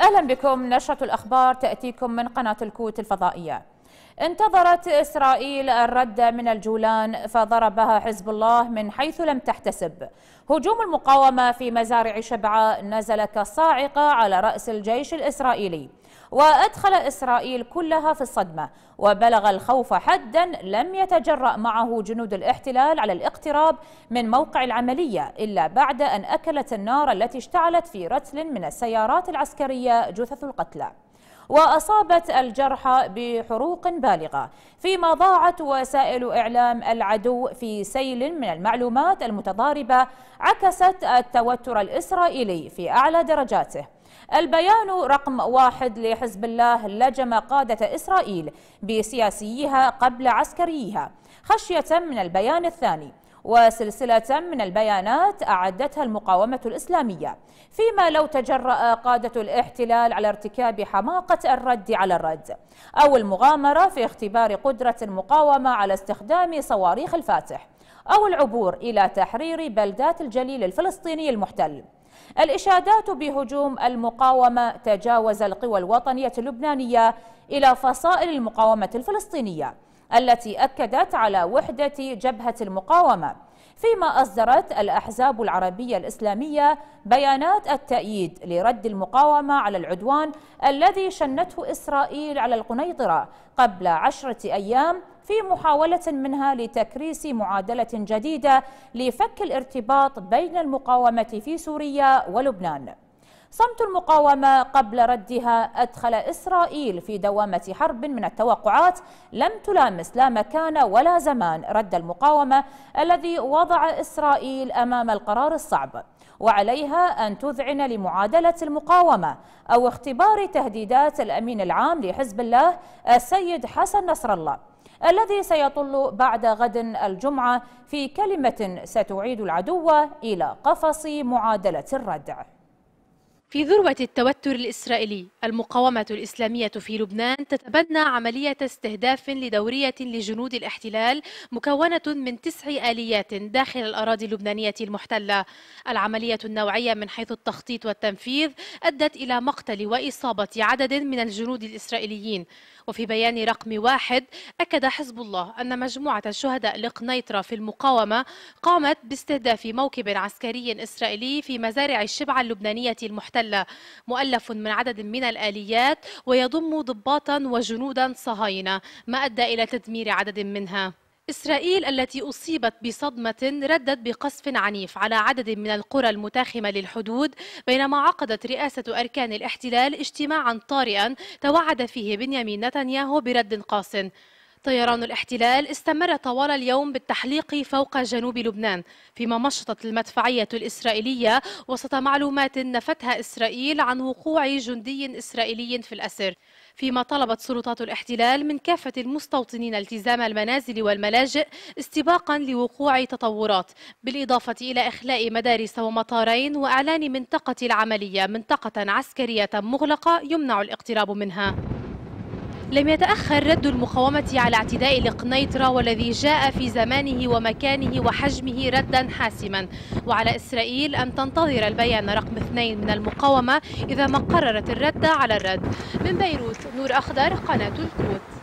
أهلا بكم نشرة الأخبار تأتيكم من قناة الكوت الفضائية انتظرت إسرائيل الرد من الجولان فضربها حزب الله من حيث لم تحتسب هجوم المقاومة في مزارع شبعاء نزل كصاعقة على رأس الجيش الإسرائيلي وأدخل إسرائيل كلها في الصدمة وبلغ الخوف حدا لم يتجرأ معه جنود الاحتلال على الاقتراب من موقع العملية إلا بعد أن أكلت النار التي اشتعلت في رتل من السيارات العسكرية جثث القتلى وأصابت الجرحى بحروق بالغة فيما ضاعت وسائل إعلام العدو في سيل من المعلومات المتضاربة عكست التوتر الإسرائيلي في أعلى درجاته البيان رقم واحد لحزب الله لجم قادة إسرائيل بسياسيها قبل عسكريها خشية من البيان الثاني وسلسلة من البيانات أعدتها المقاومة الإسلامية فيما لو تجرأ قادة الاحتلال على ارتكاب حماقة الرد على الرد أو المغامرة في اختبار قدرة المقاومة على استخدام صواريخ الفاتح أو العبور إلى تحرير بلدات الجليل الفلسطيني المحتل الإشادات بهجوم المقاومة تجاوز القوى الوطنية اللبنانية إلى فصائل المقاومة الفلسطينية التي أكدت على وحدة جبهة المقاومة فيما أصدرت الأحزاب العربية الإسلامية بيانات التأييد لرد المقاومة على العدوان الذي شنته إسرائيل على القنيطرة قبل عشرة أيام في محاولة منها لتكريس معادلة جديدة لفك الارتباط بين المقاومة في سوريا ولبنان صمت المقاومة قبل ردها أدخل إسرائيل في دوامة حرب من التوقعات لم تلامس لا مكان ولا زمان رد المقاومة الذي وضع إسرائيل أمام القرار الصعب وعليها أن تذعن لمعادلة المقاومة أو اختبار تهديدات الأمين العام لحزب الله السيد حسن نصر الله الذي سيطل بعد غد الجمعة في كلمة ستعيد العدو إلى قفص معادلة الردع في ذروة التوتر الإسرائيلي المقاومة الإسلامية في لبنان تتبنى عملية استهداف لدورية لجنود الاحتلال مكونة من تسع آليات داخل الأراضي اللبنانية المحتلة العملية النوعية من حيث التخطيط والتنفيذ أدت إلى مقتل وإصابة عدد من الجنود الإسرائيليين وفي بيان رقم واحد أكد حزب الله أن مجموعة شهداء لقنيطرة في المقاومة قامت باستهداف موكب عسكري إسرائيلي في مزارع الشبعة اللبنانية المحتلة مؤلف من عدد من الآليات ويضم ضباطا وجنودا صهاينة ما أدى إلى تدمير عدد منها إسرائيل التي أصيبت بصدمة ردت بقصف عنيف على عدد من القرى المتاخمة للحدود بينما عقدت رئاسة أركان الاحتلال اجتماعا طارئا توعد فيه بنيامين نتنياهو برد قاس طيران الاحتلال استمر طوال اليوم بالتحليق فوق جنوب لبنان فيما مشطت المدفعية الإسرائيلية وسط معلومات نفتها إسرائيل عن وقوع جندي إسرائيلي في الأسر فيما طلبت سلطات الاحتلال من كافة المستوطنين التزام المنازل والملاجئ استباقا لوقوع تطورات بالإضافة إلى إخلاء مدارس ومطارين وإعلان منطقة العملية منطقة عسكرية مغلقة يمنع الاقتراب منها لم يتأخر رد المقاومة على اعتداء القنيطرة والذي جاء في زمانه ومكانه وحجمه ردا حاسما وعلى إسرائيل أن تنتظر البيان رقم اثنين من المقاومة إذا ما قررت الرد على الرد من بيروت نور أخضر قناة الكوت